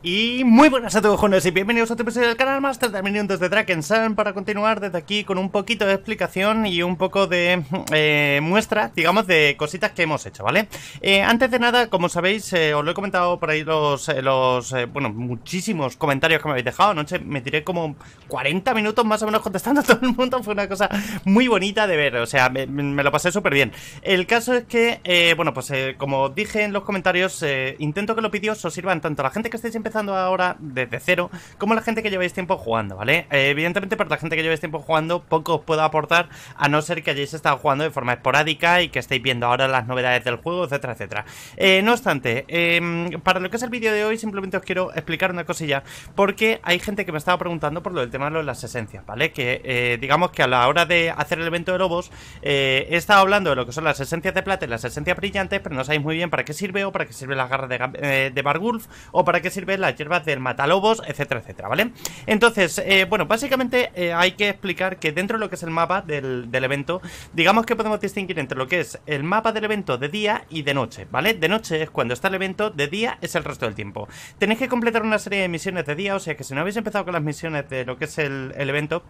Y muy buenas a todos jóvenes y bienvenidos a otro episodio del canal Master de Minion desde Sun para continuar desde aquí con un poquito de explicación y un poco de eh, muestra, digamos, de cositas que hemos hecho, ¿vale? Eh, antes de nada, como sabéis, eh, os lo he comentado por ahí los, los bueno, muchísimos comentarios que me habéis dejado anoche, me tiré como 40 minutos más o menos contestando a todo el mundo, fue una cosa muy bonita de ver, o sea, me, lo pasé súper bien. El caso es que, bueno, pues como dije en los comentarios, intento que los vídeos os sirvan tanto a la gente que esté siempre empezando ahora desde cero, como la gente que lleváis tiempo jugando, ¿vale? Eh, evidentemente para la gente que lleváis tiempo jugando poco os puedo aportar, a no ser que hayáis estado jugando de forma esporádica y que estéis viendo ahora las novedades del juego, etcétera, etcétera. Eh, no obstante, em, para lo que es el vídeo de hoy simplemente os quiero explicar una cosilla, porque hay gente que me estaba preguntando por lo del tema de las esencias, ¿vale? Que eh, digamos que a la hora de hacer el evento de lobos, he estado hablando de lo que son las esencias de plata y las esencias brillantes, pero no sabéis muy bien para qué sirve o para qué sirve la garra de, de Bargulf o para qué sirve las hierbas del matalobos, etcétera, etcétera, ¿vale? Entonces, eh, bueno, básicamente eh, hay que explicar que dentro de lo que es el mapa del, evento, digamos que podemos distinguir entre lo que es el mapa del evento de día y de noche, ¿vale? De noche es cuando está el evento, de día es el resto del tiempo. Tenéis que completar una serie de misiones de día, o sea que si no habéis empezado con las misiones de lo que es el evento...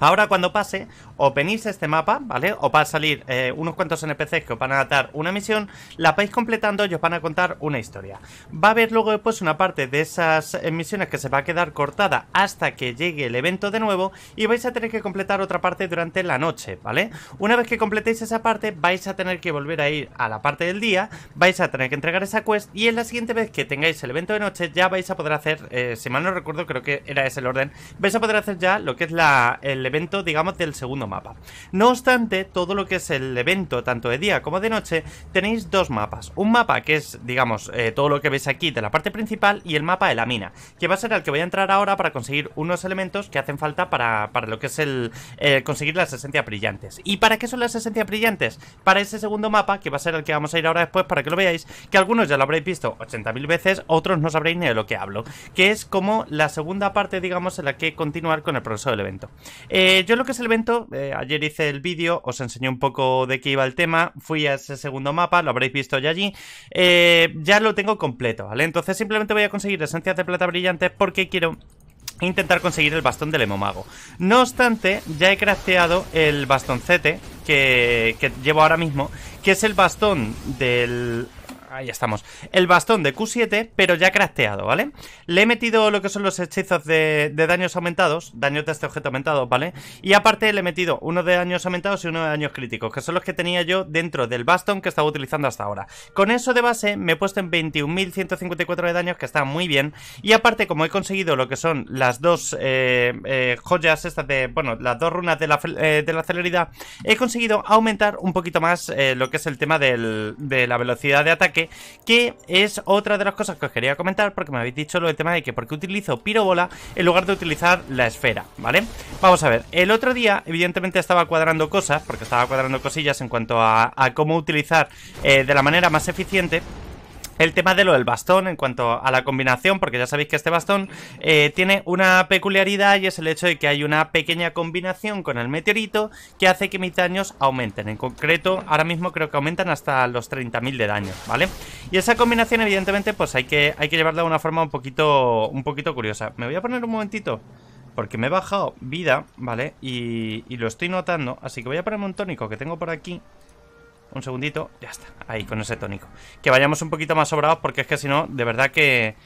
Ahora cuando pase, o venís a este mapa, ¿vale? O para salir eh, unos cuantos NPCs que os van a dar una misión, la vais completando y os van a contar una historia. Va a haber luego después una parte de esas eh, misiones que se va a quedar cortada hasta que llegue el evento de nuevo y vais a tener que completar otra parte durante la noche, ¿vale? Una vez que completéis esa parte, vais a tener que volver a ir a la parte del día, vais a tener que entregar esa quest y en la siguiente vez que tengáis el evento de noche ya vais a poder hacer, eh, si mal no recuerdo, creo que era ese el orden, vais a poder hacer ya lo que es la evento, digamos, del segundo mapa. No obstante, todo lo que es el evento, tanto de día como de noche, tenéis dos mapas. Un mapa que es, digamos, eh, todo lo que veis aquí de la parte principal y el mapa de la mina, que va a ser el que voy a entrar ahora para conseguir unos elementos que hacen falta para, para lo que es el eh, conseguir las esencias brillantes. ¿Y para qué son las esencias brillantes? Para ese segundo mapa, que va a ser el que vamos a ir ahora después para que lo veáis, que algunos ya lo habréis visto 80.000 veces, otros no sabréis ni de lo que hablo, que es como la segunda parte, digamos, en la que continuar con el proceso del evento. Eh, yo lo que es el evento, eh, ayer hice el vídeo, os enseñé un poco de qué iba el tema, fui a ese segundo mapa, lo habréis visto ya allí, eh, ya lo tengo completo, ¿vale? Entonces simplemente voy a conseguir esencias de plata brillantes porque quiero intentar conseguir el bastón del hemomago. No obstante, ya he crafteado el bastoncete que, que llevo ahora mismo, que es el bastón del Ahí estamos. El bastón de Q7, pero ya crafteado, ¿vale? Le he metido lo que son los hechizos de, daños aumentados, daños de este objeto aumentado, ¿vale? Y aparte le he metido uno de daños aumentados y uno de daños críticos, que son los que tenía yo dentro del bastón que estaba utilizando hasta ahora. Con eso de base me he puesto en 21.154 de daños, que está muy bien. Y aparte, como he conseguido lo que son las dos eh, eh, joyas estas de, bueno, las dos runas de la, eh, de la celeridad, he conseguido aumentar un poquito más lo que es el tema de la velocidad de ataque que es otra de las cosas que os quería comentar porque me habéis dicho lo del tema de que porque utilizo pirobola en lugar de utilizar la esfera, ¿vale? Vamos a ver, el otro día evidentemente estaba cuadrando cosas, porque estaba cuadrando cosillas en cuanto a, cómo utilizar eh, de la manera más eficiente el tema de lo del bastón en cuanto a la combinación, porque ya sabéis que este bastón eh, tiene una peculiaridad y es el hecho de que hay una pequeña combinación con el meteorito que hace que mis daños aumenten. En concreto, ahora mismo creo que aumentan hasta los 30.000 de daño, ¿vale? Y esa combinación, evidentemente, pues hay que, hay que llevarla de una forma un poquito, un poquito curiosa. Me voy a poner un momentito porque me he bajado vida, ¿vale? Y, y, lo estoy notando, así que voy a ponerme un tónico que tengo por aquí un segundito, ya está, ahí con ese tónico. Que vayamos un poquito más sobrados porque es que si no, de verdad que,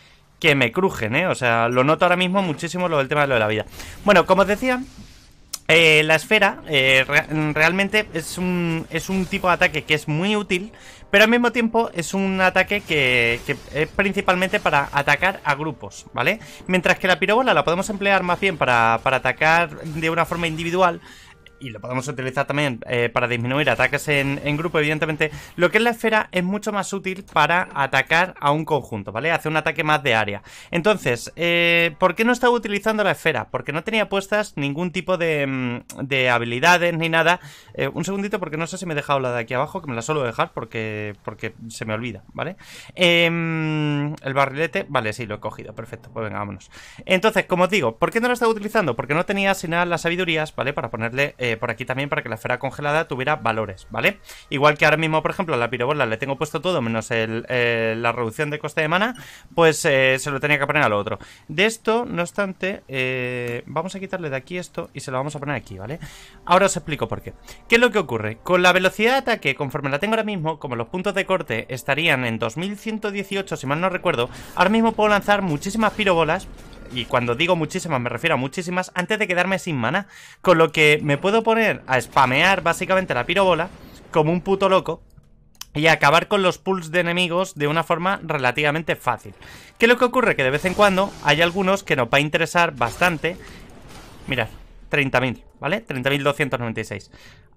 que me crujen, ¿eh? O sea, lo noto ahora mismo muchísimo lo del tema de lo de la vida. Bueno, como os decía, eh, la esfera eh, realmente es un, es un tipo de ataque que es muy útil, pero al mismo tiempo es un ataque que, que, es principalmente para atacar a grupos, ¿vale? Mientras que la pirobola la podemos emplear más bien para, para atacar de una forma individual, y lo podemos utilizar también eh, para disminuir ataques en, grupo, evidentemente, lo que es la esfera es mucho más útil para atacar a un conjunto, ¿vale? Hace un ataque más de área. Entonces, eh, ¿por qué no estaba utilizando la esfera? Porque no tenía puestas ningún tipo de, mm, habilidades ni nada. Eh, un segundito, porque no sé si me he dejado la de aquí abajo, que me la suelo dejar porque, porque se me olvida, ¿vale? Em, el barrilete, vale, sí, lo he cogido, perfecto, pues venga, vámonos. Entonces, como os digo, ¿por qué no lo estaba utilizando? Porque no tenía asignadas las sabidurías, ¿vale? Para ponerle eh, por aquí también para que la esfera congelada tuviera valores, ¿vale? Igual que ahora mismo, por ejemplo, a la pirobola le tengo puesto todo menos eh, la reducción de coste de mana, pues eh, se lo tenía que poner a lo otro. De esto, no obstante, vamos a quitarle de aquí esto y se lo vamos a poner aquí, ¿vale? Ahora os explico por qué. ¿Qué es lo que ocurre? Con la velocidad de ataque, conforme la tengo ahora mismo, como los puntos de corte estarían en 2118, si mal no recuerdo, ahora mismo puedo lanzar muchísimas pirobolas y cuando digo muchísimas me refiero a muchísimas, antes de quedarme sin mana. Con lo que me puedo poner a spamear básicamente la pirobola como un puto loco y acabar con los pulls de enemigos de una forma relativamente fácil. ¿Qué es lo que ocurre? Que de vez en cuando hay algunos que nos va a interesar bastante. Mirad, 30.000. ¿vale? 30.296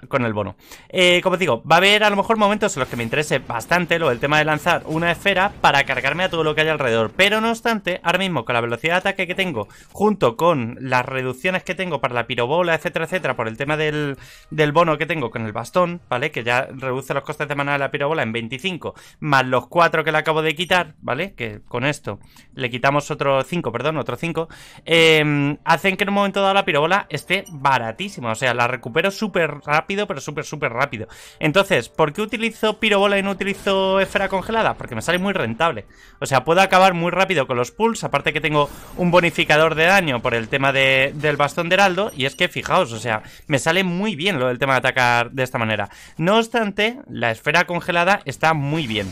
con el bono. Eh, como digo, va a haber a lo mejor momentos en los que me interese bastante lo del tema de lanzar una esfera para cargarme a todo lo que hay alrededor. Pero no obstante, ahora mismo con la velocidad de ataque que tengo, junto con las reducciones que tengo para la pirobola, etcétera, etcétera, por el tema del, del bono que tengo con el bastón, ¿vale? Que ya reduce los costes de manada de la pirobola en 25, más los 4 que le acabo de quitar, ¿vale? Que con esto le quitamos otro 5, perdón, Otro 5, eh, hacen que en un momento dado la pirobola esté barata o sea, la recupero súper rápido, pero súper, súper rápido. Entonces, ¿por qué utilizo pirobola y no utilizo esfera congelada? Porque me sale muy rentable. O sea, puedo acabar muy rápido con los pulls. Aparte que tengo un bonificador de daño por el tema del bastón de heraldo. Y es que, fijaos, o sea, me sale muy bien lo del tema de atacar de esta manera. No obstante, la esfera congelada está muy bien.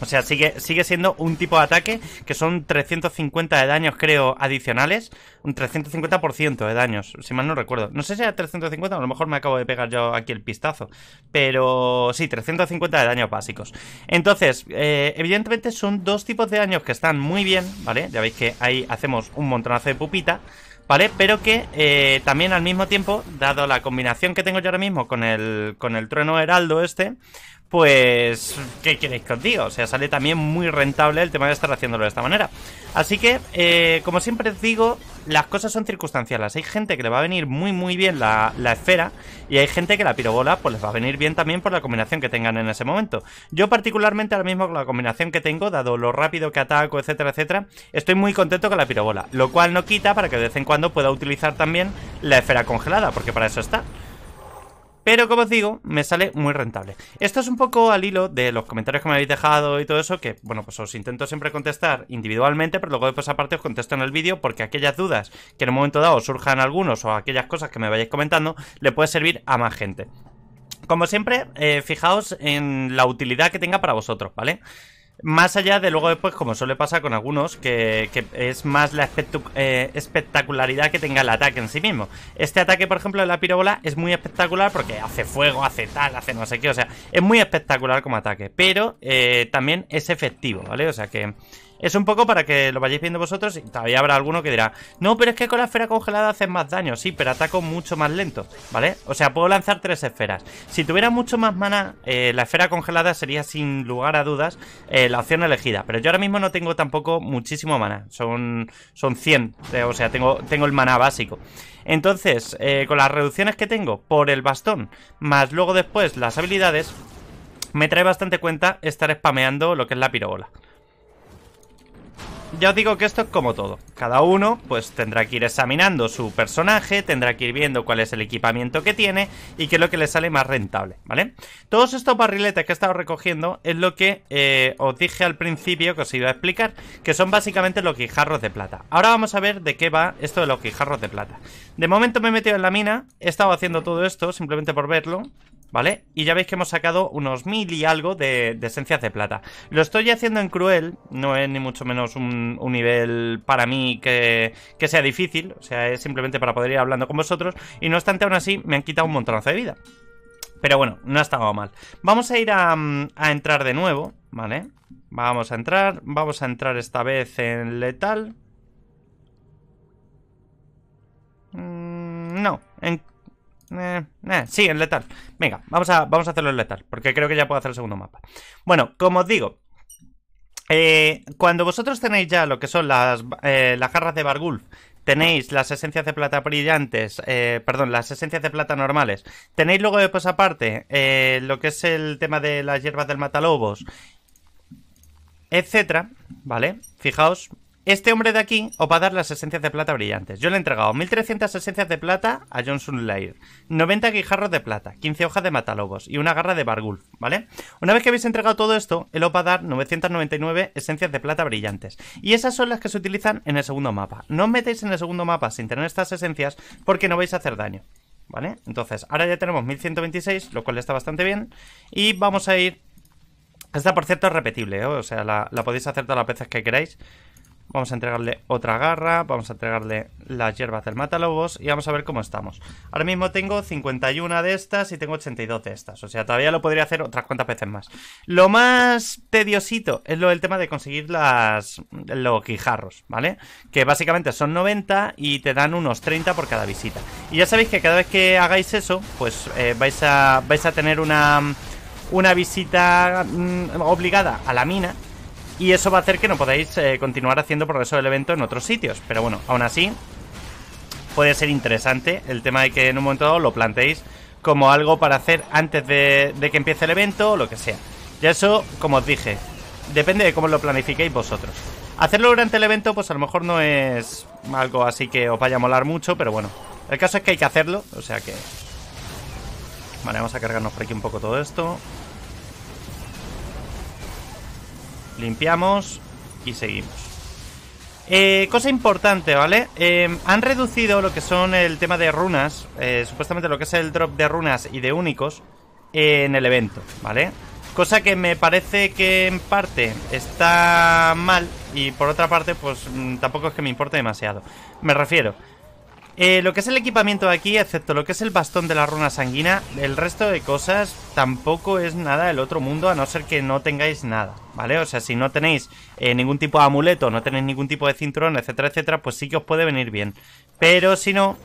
O sea, sigue, sigue siendo un tipo de ataque que son 350 de daños, creo, adicionales. Un 350% de daños, si mal no recuerdo. No sé si era 350, a lo mejor me acabo de pegar yo aquí el pistazo. Pero sí, 350 de daños básicos. Entonces, eh, evidentemente son dos tipos de daños que están muy bien, ¿vale? Ya veis que ahí hacemos un montonazo de pupita. ¿vale? Pero que eh, también al mismo tiempo, dado la combinación que tengo yo ahora mismo con el, con el trueno heraldo este, pues, ¿qué queréis que os diga? O sea, sale también muy rentable el tema de estar haciéndolo de esta manera. Así que, eh, como siempre os digo, las cosas son circunstanciales. Hay gente que le va a venir muy, muy bien la, la, esfera y hay gente que la pirobola, pues les va a venir bien también por la combinación que tengan en ese momento. Yo particularmente ahora mismo con la combinación que tengo, dado lo rápido que ataco, etcétera, etcétera, estoy muy contento con la pirobola. Lo cual no quita para que de vez en cuando pueda utilizar también la esfera congelada, porque para eso está. Pero como os digo, me sale muy rentable. Esto es un poco al hilo de los comentarios que me habéis dejado y todo eso, que bueno, pues os intento siempre contestar individualmente, pero luego después aparte os contesto en el vídeo porque aquellas dudas que en un momento dado surjan algunos o aquellas cosas que me vayáis comentando, le puede servir a más gente. Como siempre, eh, fijaos en la utilidad que tenga para vosotros, ¿vale? vale más allá de luego después, como suele pasar con algunos, que, es más la eh, espectacularidad que tenga el ataque en sí mismo. Este ataque, por ejemplo, de la pirobola es muy espectacular porque hace fuego, hace tal, hace no sé qué, o sea, es muy espectacular como ataque, pero eh, también es efectivo, ¿vale? O sea que... Es un poco para que lo vayáis viendo vosotros y todavía habrá alguno que dirá, no, pero es que con la esfera congelada haces más daño, sí, pero ataco mucho más lento, ¿vale? O sea, puedo lanzar tres esferas. Si tuviera mucho más mana, eh, la esfera congelada sería sin lugar a dudas eh, eh, la opción elegida. Pero yo ahora mismo no tengo tampoco muchísimo mana, Son, son 100. Eh, o sea, tengo, tengo el maná básico. Entonces, eh, con las reducciones que tengo por el bastón, más luego después las habilidades, me trae bastante cuenta estar spameando lo que es la pirobola. Ya os digo que esto es como todo. Cada uno pues tendrá que ir examinando su personaje, tendrá que ir viendo cuál es el equipamiento que tiene y qué es lo que le sale más rentable, ¿vale? Todos estos barriletes que he estado recogiendo es lo que eh, os dije al principio que os iba a explicar, que son básicamente los guijarros de plata. Ahora vamos a ver de qué va esto de los guijarros de plata. De momento me he metido en la mina, he estado haciendo todo esto simplemente por verlo, ¿vale? Y ya veis que hemos sacado unos mil y algo de, esencias de plata. Lo estoy haciendo en cruel, no es ni mucho menos un, nivel para mí que, sea difícil, o sea, es simplemente para poder ir hablando con vosotros, y no obstante, aún así, me han quitado un montón de vida. Pero bueno, no ha estado mal. Vamos a ir a, a entrar de nuevo, ¿vale? Vamos a entrar, vamos a entrar esta vez en letal. Mm, no, en eh, eh, sí, en letal. Venga, vamos a, vamos a hacerlo en letal, porque creo que ya puedo hacer el segundo mapa. Bueno, como os digo, eh, cuando vosotros tenéis ya lo que son las, las jarras de Bargulf, tenéis las esencias de plata brillantes, perdón, las esencias de plata normales, tenéis luego después aparte lo que es el tema de las hierbas del matalobos, etcétera, ¿vale? Fijaos, este hombre de aquí os va a dar las esencias de plata brillantes. Yo le he entregado 1300 esencias de plata a Johnson Lair, 90 guijarros de plata, 15 hojas de matalobos y una garra de Bargulf, ¿vale? Una vez que habéis entregado todo esto, él os va a dar 999 esencias de plata brillantes. Y esas son las que se utilizan en el segundo mapa. No os metéis en el segundo mapa sin tener estas esencias porque no vais a hacer daño. ¿Vale? Entonces, ahora ya tenemos 1126, lo cual está bastante bien. Y vamos a ir... Esta, por cierto, es repetible, ¿eh? o sea, la, la podéis hacer todas las veces que queráis vamos a entregarle otra garra, vamos a entregarle las hierbas del matalobos y vamos a ver cómo estamos. Ahora mismo tengo 51 de estas y tengo 82 de estas, o sea, todavía lo podría hacer otras cuantas veces más. Lo más tediosito es lo del tema de conseguir las, los guijarros, ¿vale? Que básicamente son 90 y te dan unos 30 por cada visita. Y ya sabéis que cada vez que hagáis eso, pues eh, vais, a, vais a tener una una visita mm, obligada a la mina y eso va a hacer que no podáis eh, continuar haciendo progreso del evento en otros sitios. Pero bueno, aún así, puede ser interesante el tema de que en un momento dado lo planteéis como algo para hacer antes de, de que empiece el evento o lo que sea. Ya eso, como os dije, depende de cómo lo planifiquéis vosotros. Hacerlo durante el evento, pues a lo mejor no es algo así que os vaya a molar mucho, pero bueno. El caso es que hay que hacerlo, o sea que... Vale, vamos a cargarnos por aquí un poco todo esto. Limpiamos y seguimos. Eh, cosa importante, ¿vale? Em, han reducido lo que son el tema de runas, eh, supuestamente lo que es el drop de runas y de únicos en el evento, ¿vale? Cosa que me parece que en parte está mal y por otra parte pues mm, tampoco es que me importe demasiado. Me refiero, eh, lo que es el equipamiento aquí, excepto lo que es el bastón de la runa sanguina, el resto de cosas tampoco es nada del otro mundo, a no ser que no tengáis nada, ¿vale? O sea, si no tenéis eh, ningún tipo de amuleto, no tenéis ningún tipo de cinturón, etcétera, etcétera, pues sí que os puede venir bien. Pero si no,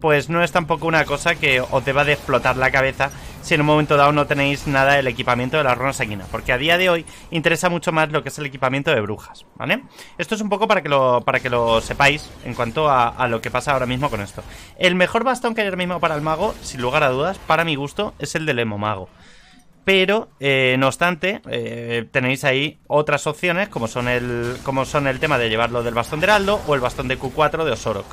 pues no es tampoco una cosa que os deba de explotar la cabeza si en un momento dado no tenéis nada del equipamiento de la runa sanguina, porque a día de hoy interesa mucho más lo que es el equipamiento de brujas, ¿vale? Esto es un poco para que lo, para que lo sepáis en cuanto a, lo que pasa ahora mismo con esto. El mejor bastón que hay ahora mismo para el mago, sin lugar a dudas, para mi gusto, es el del emo mago. Pero, eh, no obstante, eh, tenéis ahí otras opciones, como son, el, como son el tema de llevarlo del bastón de Heraldo o el bastón de Q4 de Osorok.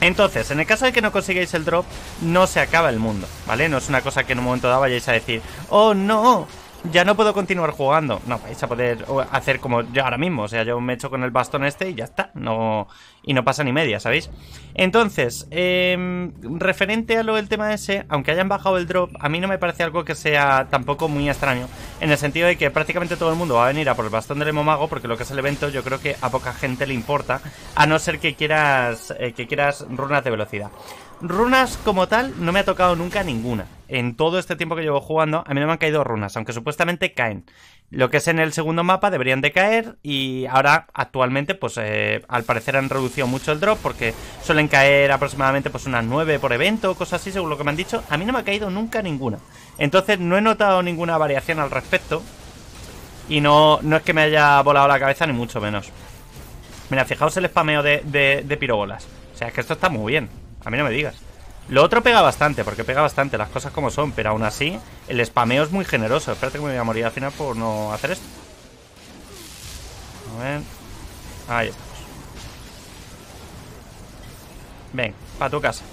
Entonces, en el caso de que no consigáis el drop, no se acaba el mundo, ¿vale? No es una cosa que en un momento dado vayáis a decir, oh no, ya no puedo continuar jugando. No, vais a poder hacer como yo ahora mismo. O sea, yo me echo con el bastón este y ya está. No, y no pasa ni media, ¿sabéis? Entonces, em, referente a lo del tema ese, aunque hayan bajado el drop, a mí no me parece algo que sea tampoco muy extraño en el sentido de que prácticamente todo el mundo va a venir a por el bastón del hemomago, porque lo que es el evento yo creo que a poca gente le importa, a no ser que quieras, eh, que quieras runas de velocidad runas como tal no me ha tocado nunca ninguna. En todo este tiempo que llevo jugando, a mí no me han caído runas, aunque supuestamente caen. Lo que es en el segundo mapa deberían de caer y ahora actualmente pues eh, al parecer han reducido mucho el drop porque suelen caer aproximadamente pues unas 9 por evento o cosas así según lo que me han dicho. A mí no me ha caído nunca ninguna. Entonces no he notado ninguna variación al respecto y no, es que me haya volado la cabeza ni mucho menos. Mira, fijaos el spameo de, de, de pirobolas. O sea, es que esto está muy bien. A mí no me digas. Lo otro pega bastante, porque pega bastante las cosas como son, pero aún así el spameo es muy generoso. Espérate que me voy a morir al final por no hacer esto. A ver. Ahí estamos. Ven, para tu casa.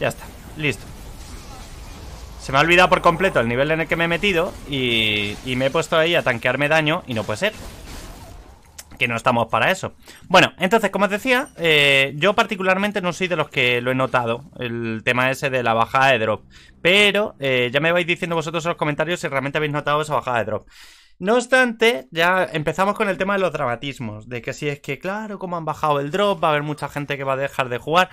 Ya está, listo. Se me ha olvidado por completo el nivel en el que me he metido y, y me he puesto ahí a tanquearme daño y no puede ser que no estamos para eso. Bueno, entonces, como os decía, eh, yo particularmente no soy de los que lo he notado, el tema ese de la bajada de drop. Pero eh, ya me vais diciendo vosotros en los comentarios si realmente habéis notado esa bajada de drop. No obstante, ya empezamos con el tema de los dramatismos, de que si es que, claro, como han bajado el drop, va a haber mucha gente que va a dejar de jugar.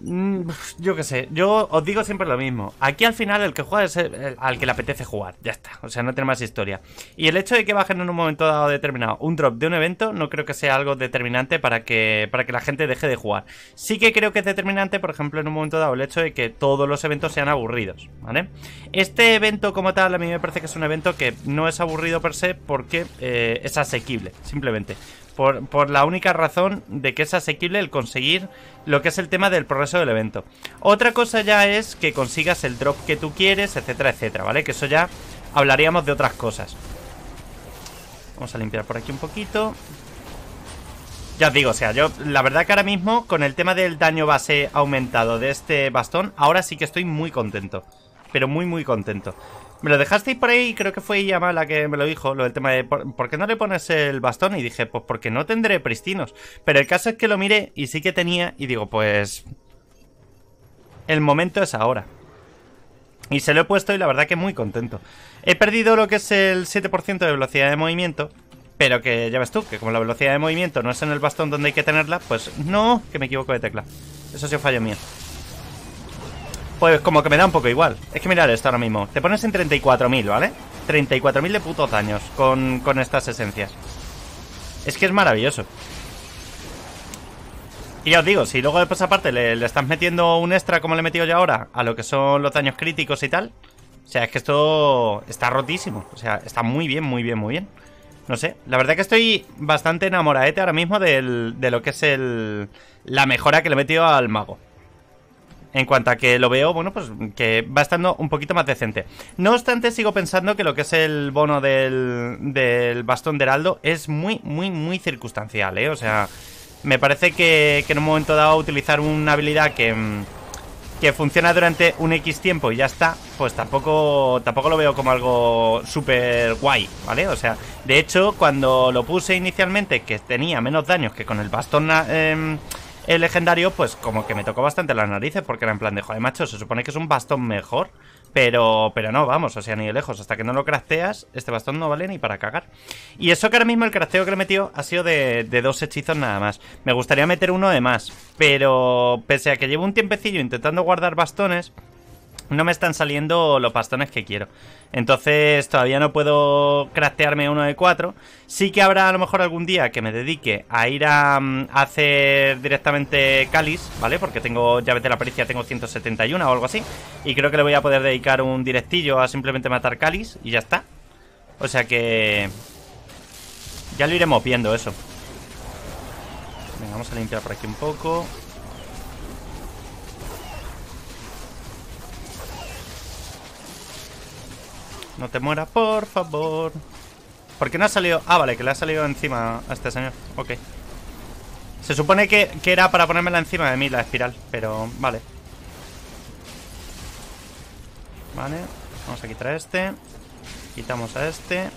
Mm, yo que sé, yo os digo siempre lo mismo. Aquí al final el que juega es al que le apetece jugar, ya está. O sea, no tiene más historia. Y el hecho de que bajen en un momento dado determinado un drop de un evento no creo que sea algo determinante para que, para que la gente deje de jugar. Sí que creo que es determinante, por ejemplo, en un momento dado el hecho de que todos los eventos sean aburridos, ¿vale? Este evento como tal a mí me parece que es un evento que no es aburrido per se porque eh, es asequible, simplemente por, la única razón de que es asequible el conseguir lo que es el tema del progreso del evento. Otra cosa ya es que consigas el drop que tú quieres, etcétera, etcétera, ¿vale? Que eso ya hablaríamos de otras cosas. Vamos a limpiar por aquí un poquito. Ya os digo, o sea, yo la verdad que ahora mismo con el tema del daño base aumentado de este bastón, ahora sí que estoy muy contento. Pero muy, muy contento. Me lo dejasteis por ahí, y creo que fue ella la que me lo dijo, lo del tema de por, qué no le pones el bastón. Y dije, pues porque no tendré pristinos. Pero el caso es que lo miré y sí que tenía, y digo, pues. El momento es ahora. Y se lo he puesto y la verdad que muy contento. He perdido lo que es el 7% de velocidad de movimiento. Pero que ya ves tú, que como la velocidad de movimiento no es en el bastón donde hay que tenerla, pues no, que me equivoco de tecla. Eso sí, fallo mío. Pues como que me da un poco igual. Es que mirar esto ahora mismo. Te pones en 34.000, ¿vale? 34.000 de putos daños con, estas esencias. Es que es maravilloso. Y ya os digo, si luego después aparte le, estás metiendo un extra como le he metido yo ahora a lo que son los daños críticos y tal. O sea, es que esto está rotísimo. O sea, está muy bien, muy bien, muy bien. No sé, la verdad que estoy bastante enamoradete ahora mismo de lo que es el, la mejora que le he metido al mago en cuanto a que lo veo, bueno, pues que va estando un poquito más decente. No obstante, sigo pensando que lo que es el bono del, del bastón de Heraldo es muy, muy, muy circunstancial, ¿eh? O sea, me parece que, en un momento dado utilizar una habilidad que, que funciona durante un X tiempo y ya está, pues tampoco, tampoco lo veo como algo súper guay, ¿vale? O sea, de hecho, cuando lo puse inicialmente, que tenía menos daños que con el bastón... Eh, el legendario, pues como que me tocó bastante las narices, porque era en plan de, joder, macho, se supone que es un bastón mejor, pero, pero no, vamos, o sea, ni de lejos, hasta que no lo crafteas, este bastón no vale ni para cagar. Y eso que ahora mismo el crafteo que le metió ha sido de, de dos hechizos nada más. Me gustaría meter uno de más, pero pese a que llevo un tiempecillo intentando guardar bastones, no me están saliendo los bastones que quiero. Entonces todavía no puedo craftearme uno de cuatro. Sí que habrá a lo mejor algún día que me dedique a ir a, mm, hacer directamente cáliz, ¿vale? Porque tengo llaves de la pericia, tengo 171 o algo así. Y creo que le voy a poder dedicar un directillo a simplemente matar cáliz y ya está. O sea que... Ya lo iremos viendo eso. Venga, vamos a limpiar por aquí un poco. No te mueras, por favor. ¿Por qué no ha salido? Ah, vale, que le ha salido encima a este señor. Ok. Se supone que, era para ponérmela encima de mí la espiral, pero vale. Vale, vamos a quitar a este. Quitamos a este.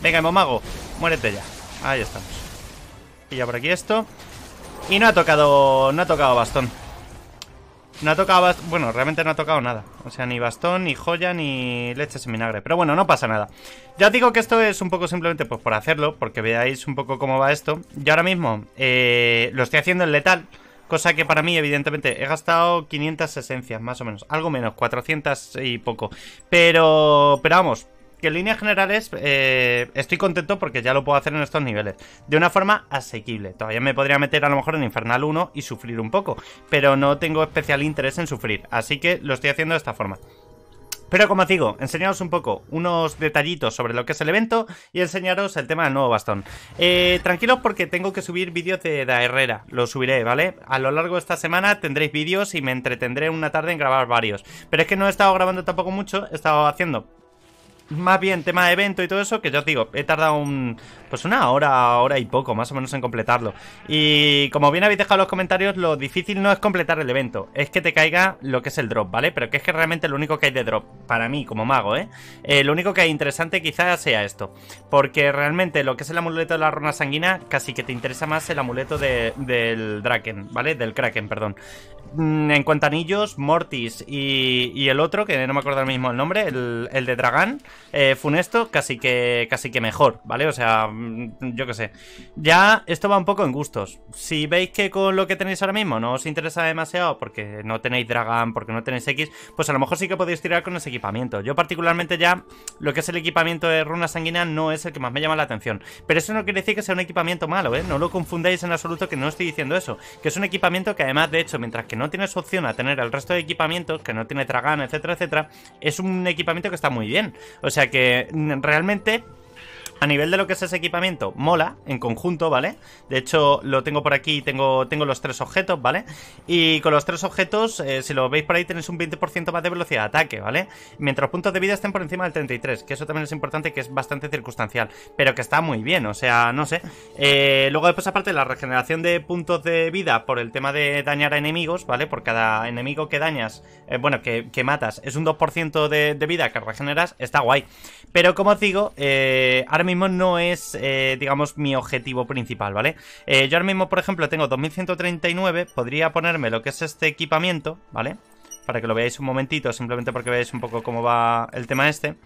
Venga, mago muérete ya. Ahí estamos. Y ya por aquí esto. Y no ha tocado. No ha tocado bastón. No ha tocado... Bueno, realmente no ha tocado nada. O sea, ni bastón, ni joya, ni leche en vinagre. Pero bueno, no pasa nada. Ya os digo que esto es un poco simplemente pues por hacerlo, porque veáis un poco cómo va esto. Yo ahora mismo eh, lo estoy haciendo en letal, cosa que para mí, evidentemente, he gastado 500 esencias, más o menos. Algo menos, 400 y poco. Pero, pero vamos, en líneas generales eh, estoy contento porque ya lo puedo hacer en estos niveles. De una forma asequible. Todavía me podría meter a lo mejor en Infernal 1 y sufrir un poco. Pero no tengo especial interés en sufrir. Así que lo estoy haciendo de esta forma. Pero como os digo, enseñaros un poco unos detallitos sobre lo que es el evento y enseñaros el tema del nuevo bastón. Eh, tranquilos porque tengo que subir vídeos de Da Herrera, lo subiré, ¿vale? A lo largo de esta semana tendréis vídeos y me entretendré una tarde en grabar varios. Pero es que no he estado grabando tampoco mucho, he estado haciendo más bien tema de evento y todo eso, que ya os digo, he tardado un, pues una hora, hora y poco, más o menos en completarlo. Y como bien habéis dejado en los comentarios, lo difícil no es completar el evento, es que te caiga lo que es el drop, ¿vale? Pero que es que realmente lo único que hay de drop, para mí, como mago, ¿eh? eh lo único que hay interesante quizás sea esto, porque realmente lo que es el amuleto de la runa sanguina, casi que te interesa más el amuleto del Draken, ¿vale? Del Kraken, perdón. Mm, en cuanto a anillos, Mortis y, y el otro, que no me acuerdo el mismo el nombre, el, de Dragán, eh, Funesto, casi que, casi que mejor, ¿vale? O sea, Mm, yo qué sé. Ya esto va un poco en gustos. Si veis que con lo que tenéis ahora mismo no os interesa demasiado porque no tenéis dragón porque no tenéis X, pues a lo mejor sí que podéis tirar con ese equipamiento. Yo particularmente ya lo que es el equipamiento de runa sanguínea no es el que más me llama la atención. Pero eso no quiere decir que sea un equipamiento malo, ¿eh? No lo confundáis en absoluto que no estoy diciendo eso. Que es un equipamiento que además, de hecho, mientras que no tienes opción a tener el resto de equipamientos, que no tiene dragón, etcétera, etcétera, es un equipamiento que está muy bien. O sea que mm, realmente a nivel de lo que es ese equipamiento, mola en conjunto, ¿vale? De hecho, lo tengo por aquí, tengo, tengo los tres objetos, ¿vale? Y con los tres objetos, eh, si lo veis por ahí, tenéis un 20% más de velocidad de ataque, ¿vale? Mientras puntos de vida estén por encima del 33, que eso también es importante, que es bastante circunstancial, pero que está muy bien, o sea, no sé. Eh, luego después, aparte, la regeneración de puntos de vida por el tema de dañar a enemigos, ¿vale? Por cada enemigo que dañas, eh, bueno, que, matas, es un 2% de, de, vida que regeneras, está guay. Pero como os digo, ahora mismo no es, eh, digamos, mi objetivo principal, ¿vale? Eh, yo ahora mismo, por ejemplo, tengo 2139, podría ponerme lo que es este equipamiento, ¿vale? Para que lo veáis un momentito, simplemente porque veáis un poco cómo va el tema este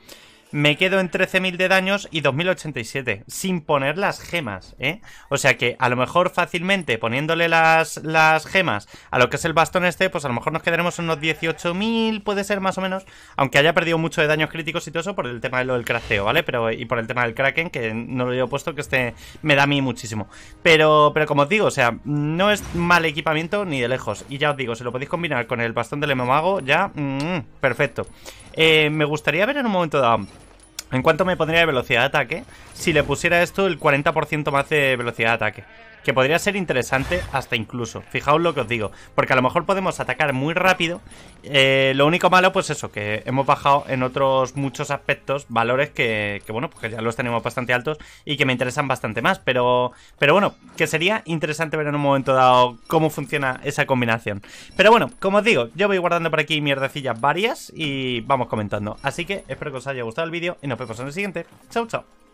me quedo en 13.000 de daños y 2.087, sin poner las gemas, ¿eh? O sea que a lo mejor fácilmente poniéndole las, las gemas a lo que es el bastón este, pues a lo mejor nos quedaremos unos 18.000, puede ser más o menos, aunque haya perdido mucho de daños críticos y todo eso por el tema de lo del crafteo, ¿vale? Pero, y por el tema del Kraken, que no lo he puesto, que este me da a mí muchísimo. Pero, pero como os digo, o sea, no es mal equipamiento ni de lejos. Y ya os digo, si lo podéis combinar con el bastón del hemomago, ya, mm, perfecto. Eh, me gustaría ver en un momento dado ¿En cuanto me pondría de velocidad de ataque? Si le pusiera esto el 40% más de velocidad de ataque que podría ser interesante hasta incluso. Fijaos lo que os digo, porque a lo mejor podemos atacar muy rápido. Eh, lo único malo, pues eso, que hemos bajado en otros muchos aspectos valores que, bueno, pues que ya los tenemos bastante altos y que me interesan bastante más. Pero, pero bueno, que sería interesante ver en un momento dado cómo funciona esa combinación. Pero bueno, como os digo, yo voy guardando por aquí mierdecillas varias y vamos comentando. Así que espero que os haya gustado el vídeo y nos vemos en el siguiente. Chao, chao.